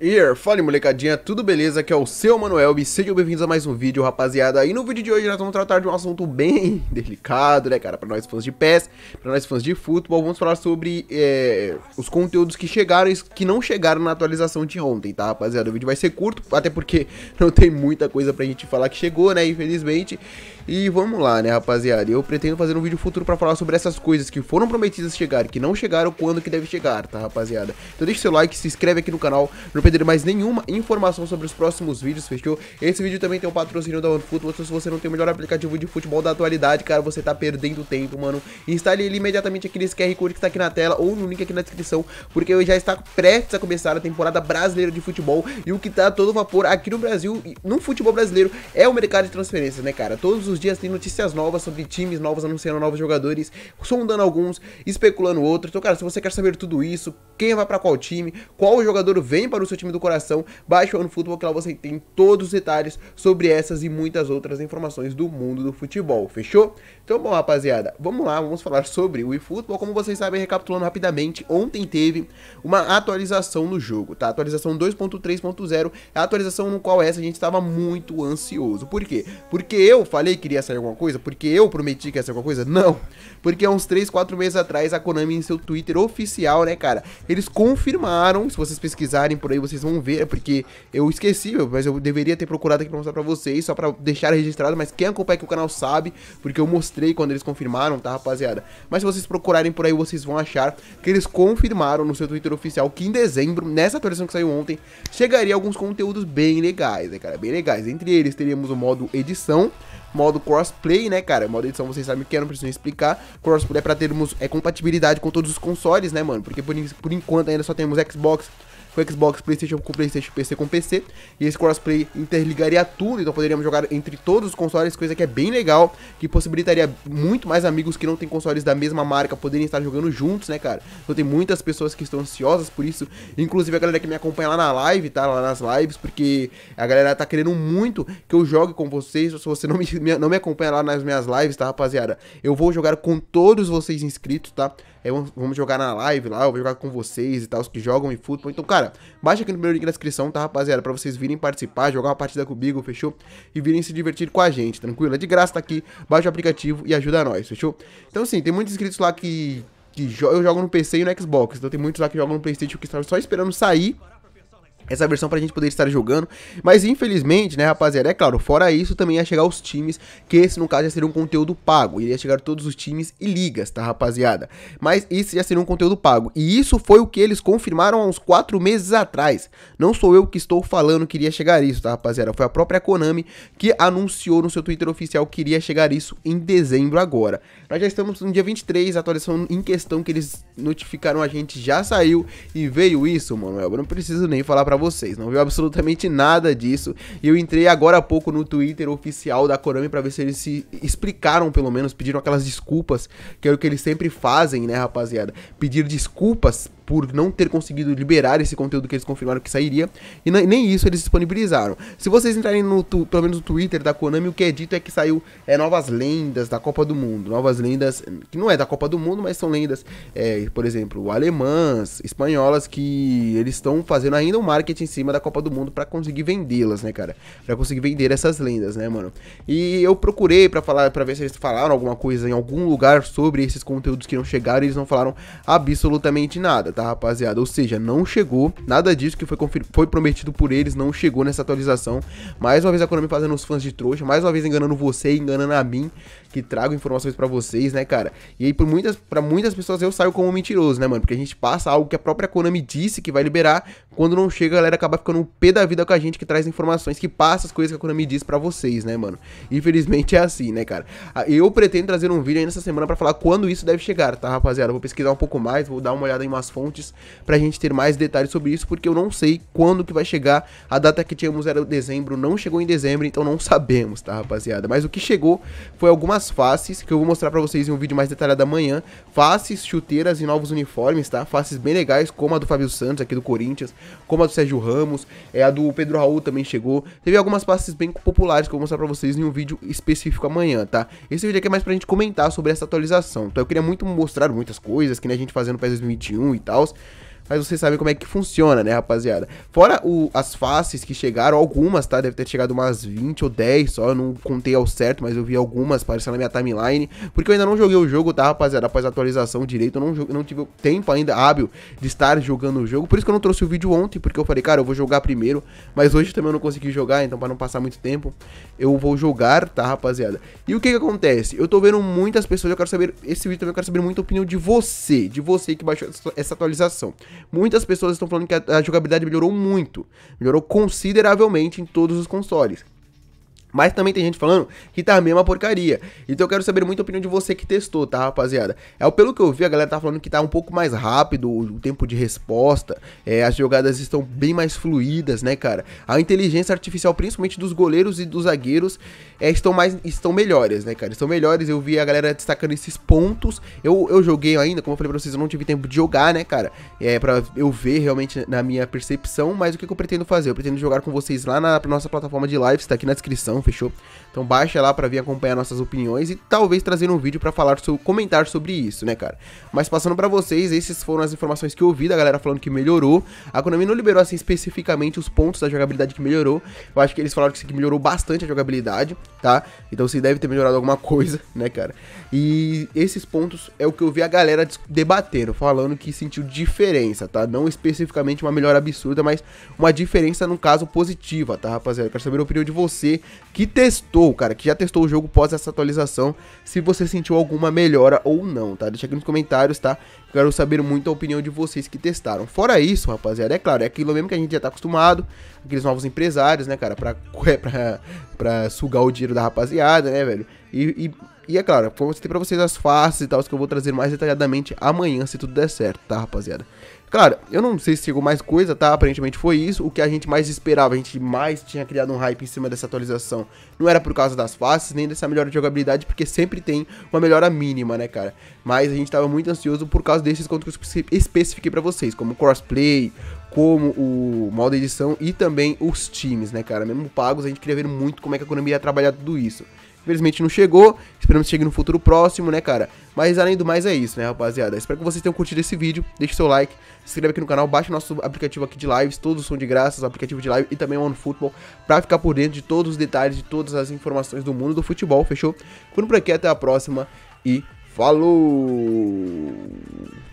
Ear, fala molecadinha, tudo beleza? Aqui é o seu Manuel e sejam bem-vindos a mais um vídeo, rapaziada. E no vídeo de hoje nós vamos tratar de um assunto bem delicado, né, cara? Pra nós fãs de PES, pra nós fãs de futebol, vamos falar sobre é, os conteúdos que chegaram e que não chegaram na atualização de ontem, tá, rapaziada? O vídeo vai ser curto, até porque não tem muita coisa pra gente falar que chegou, né, infelizmente. E vamos lá, né, rapaziada? Eu pretendo fazer um vídeo futuro pra falar sobre essas coisas que foram prometidas chegar, que não chegaram, quando que deve chegar, tá, rapaziada? Então deixa seu like, se inscreve aqui no canal, não perder mais nenhuma informação sobre os próximos vídeos, fechou? Esse vídeo também tem o um patrocínio da OneFootball, então se você não tem o melhor aplicativo de futebol da atualidade, cara, você tá perdendo tempo, mano. Instale ele imediatamente aqui nesse QR Code que tá aqui na tela ou no link aqui na descrição, porque já está prestes a começar a temporada brasileira de futebol e o que tá todo vapor aqui no Brasil, no futebol brasileiro, é o mercado de transferências, né, cara? Todos os os dias tem notícias novas sobre times novos anunciando novos jogadores, sondando alguns, especulando outros. Então, cara, se você quer saber tudo isso, quem vai para qual time, qual jogador vem para o seu time do coração. Baixe o Futebol que lá você tem todos os detalhes sobre essas e muitas outras informações do mundo do futebol. Fechou? Então, bom, rapaziada, vamos lá, vamos falar sobre o eFootball. Como vocês sabem, recapitulando rapidamente, ontem teve uma atualização no jogo, tá? Atualização 2.3.0, é a atualização no qual essa a gente estava muito ansioso. Por quê? Porque eu falei que iria sair alguma coisa? Porque eu prometi que ia sair alguma coisa? Não. Porque há uns 3, 4 meses atrás, a Konami em seu Twitter oficial, né, cara, eles confirmaram, se vocês pesquisarem por aí, vocês vão ver, é porque eu esqueci, mas eu deveria ter procurado aqui pra mostrar pra vocês, só pra deixar registrado, mas quem acompanha aqui o canal sabe, porque eu mostrei quando eles confirmaram, tá, rapaziada? Mas se vocês procurarem por aí, vocês vão achar que eles confirmaram no seu Twitter oficial que em dezembro, nessa atualização que saiu ontem, chegaria alguns conteúdos bem legais, né, cara? Bem legais. Entre eles, teríamos o modo edição, modo crossplay, né, cara? Modo edição vocês sabem o que é, não preciso explicar. Crossplay é pra termos é, compatibilidade com todos os consoles, né, mano? Porque por, por por enquanto ainda só temos Xbox, com Xbox, Playstation com Playstation, PC com PC, e esse crossplay interligaria tudo, então poderíamos jogar entre todos os consoles, coisa que é bem legal, que possibilitaria muito mais amigos que não têm consoles da mesma marca poderem estar jogando juntos, né, cara? Então tem muitas pessoas que estão ansiosas por isso, inclusive a galera que me acompanha lá na live, tá? Lá nas lives, porque a galera tá querendo muito que eu jogue com vocês, se você não me, não me acompanha lá nas minhas lives, tá, rapaziada? Eu vou jogar com todos vocês inscritos, tá? É, vamos jogar na live lá, eu vou jogar com vocês e tal, os que jogam e futebol. Então, cara, Cara, baixa aqui no primeiro link na descrição, tá, rapaziada? Pra vocês virem participar, jogar uma partida comigo, fechou? E virem se divertir com a gente, tranquilo? É de graça, tá aqui. Baixa o aplicativo e ajuda nós, fechou? Então, assim, tem muitos inscritos lá que que jo eu jogo no PC e no Xbox. Então tem muitos lá que jogam no Playstation que estavam só esperando sair essa versão para a gente poder estar jogando. Mas infelizmente, né, rapaziada, é claro, fora isso também ia chegar os times, que esse no caso já seria um conteúdo pago. Iria chegar todos os times e ligas, tá, rapaziada? Mas esse já seria um conteúdo pago. E isso foi o que eles confirmaram há uns 4 meses atrás. Não sou eu que estou falando que iria chegar isso, tá, rapaziada? Foi a própria Konami que anunciou no seu Twitter oficial que iria chegar isso em dezembro agora. Nós já estamos no dia 23, a atualização em questão que eles notificaram a gente já saiu e veio isso, mano. Eu não preciso nem falar pra para vocês. Não viu absolutamente nada disso. E eu entrei agora há pouco no Twitter oficial da Konami para ver se eles se explicaram, pelo menos, pediram aquelas desculpas, que é o que eles sempre fazem, né, rapaziada? Pedir desculpas por não ter conseguido liberar esse conteúdo que eles confirmaram que sairia. E nem isso eles disponibilizaram. Se vocês entrarem no pelo menos no Twitter da Konami, o que é dito é que saiu é, novas lendas da Copa do Mundo. Novas lendas que não é da Copa do Mundo, mas são lendas, é, por exemplo, alemãs, espanholas, que eles estão fazendo ainda um marketing em cima da Copa do Mundo para conseguir vendê-las, né, cara? Para conseguir vender essas lendas, né, mano? E eu procurei para falar, para ver se eles falaram alguma coisa em algum lugar sobre esses conteúdos que não chegaram, e eles não falaram absolutamente nada, tá? tá, rapaziada? Ou seja, não chegou, nada disso que foi, foi prometido por eles não chegou nessa atualização. Mais uma vez a Konami fazendo os fãs de trouxa, mais uma vez enganando você e enganando a mim, que trago informações para vocês, né, cara? E aí, por muitas, pra muitas pessoas eu saio como mentiroso, né, mano? Porque a gente passa algo que a própria Konami disse que vai liberar, quando não chega a galera acaba ficando um pé da vida com a gente que traz informações, que passa as coisas que a Konami diz para vocês, né, mano? Infelizmente é assim, né, cara? Ah, eu pretendo trazer um vídeo ainda essa semana para falar quando isso deve chegar, tá, rapaziada? Vou pesquisar um pouco mais, vou dar uma olhada em umas fontes fontes para a gente ter mais detalhes sobre isso, porque eu não sei quando que vai chegar. A data que tínhamos era dezembro, não chegou em dezembro, então não sabemos, tá, rapaziada? Mas o que chegou foi algumas faces que eu vou mostrar para vocês em um vídeo mais detalhado amanhã. Faces, chuteiras e novos uniformes, tá? Faces bem legais, como a do Fábio Santos aqui do Corinthians, como a do Sérgio Ramos, é a do Pedro Raul também chegou. Teve algumas faces bem populares que eu vou mostrar para vocês em um vídeo específico amanhã, tá? Esse vídeo aqui é mais pra gente comentar sobre essa atualização. Então eu queria muito mostrar muitas coisas que nem a gente fazendo para 2021 e tal aus. mas vocês sabem como é que funciona, né, rapaziada? Fora o, as faces que chegaram, algumas, tá? Deve ter chegado umas 20 ou 10 só, eu não contei ao certo, mas eu vi algumas aparecendo na minha timeline, porque eu ainda não joguei o jogo, tá, rapaziada? Após a atualização direito, eu não, não tive tempo ainda hábil de estar jogando o jogo, por isso que eu não trouxe o vídeo ontem, porque eu falei, cara, eu vou jogar primeiro, mas hoje também eu não consegui jogar, então para não passar muito tempo, eu vou jogar, tá, rapaziada? E o que que acontece? Eu tô vendo muitas pessoas, eu quero saber, esse vídeo também eu quero saber muito a opinião de você, de você que baixou essa atualização muitas pessoas estão falando que a, a jogabilidade melhorou muito, melhorou consideravelmente em todos os consoles. Mas também tem gente falando que tá mesmo uma porcaria. Então eu quero saber muito a opinião de você que testou, tá, rapaziada? É, pelo que eu vi, a galera tá falando que tá um pouco mais rápido o tempo de resposta. É, as jogadas estão bem mais fluídas, né, cara? A inteligência artificial, principalmente dos goleiros e dos zagueiros, é, estão mais estão melhores, né, cara? Estão melhores. Eu vi a galera destacando esses pontos. Eu, eu joguei ainda, como eu falei pra vocês, eu não tive tempo de jogar, né, cara? É pra eu ver realmente na minha percepção. Mas o que, que eu pretendo fazer? Eu pretendo jogar com vocês lá na nossa plataforma de lives, tá aqui na descrição fechou? Então baixa lá para vir acompanhar nossas opiniões e talvez trazer um vídeo para falar seu comentar sobre isso, né, cara? Mas passando para vocês, essas foram as informações que eu ouvi da galera falando que melhorou. A Konami não liberou assim especificamente os pontos da jogabilidade que melhorou. Eu acho que eles falaram que isso aqui melhorou bastante a jogabilidade, tá? Então se deve ter melhorado alguma coisa, né, cara? E esses pontos é o que eu vi a galera debatendo, falando que sentiu diferença, tá? Não especificamente uma melhora absurda, mas uma diferença no caso positiva, tá, rapaziada? Eu quero saber a opinião de você que testou, cara, que já testou o jogo pós essa atualização, se você sentiu alguma melhora ou não, tá? Deixa aqui nos comentários, tá? Quero saber muito a opinião de vocês que testaram. Fora isso, rapaziada, é claro, é aquilo mesmo que a gente já tá acostumado, aqueles novos empresários, né, cara, pra, pra, pra sugar o dinheiro da rapaziada, né, velho? E, e, e é claro, vou ter pra vocês as faces e tal, que eu vou trazer mais detalhadamente amanhã, se tudo der certo, tá, rapaziada? Claro, eu não sei se chegou mais coisa, tá? Aparentemente foi isso. O que a gente mais esperava, a gente mais tinha criado um hype em cima dessa atualização. Não era por causa das faces, nem dessa melhora de jogabilidade, porque sempre tem uma melhora mínima, né, cara? Mas a gente tava muito ansioso por causa desses contos que eu especifiquei pra vocês, como crossplay, como o modo edição e também os times, né, cara? Mesmo pagos, a gente queria ver muito como é que a economia ia trabalhar tudo isso. Infelizmente não chegou, esperamos que chegue no futuro próximo, né, cara? Mas além do mais é isso, né, rapaziada? Espero que vocês tenham curtido esse vídeo, deixe seu like, se inscreve aqui no canal, baixe nosso aplicativo aqui de lives, todos são de graça, o aplicativo de live e também o OneFootball, pra ficar por dentro de todos os detalhes, de todas as informações do mundo do futebol, fechou? Ficando por aqui, até a próxima e falou!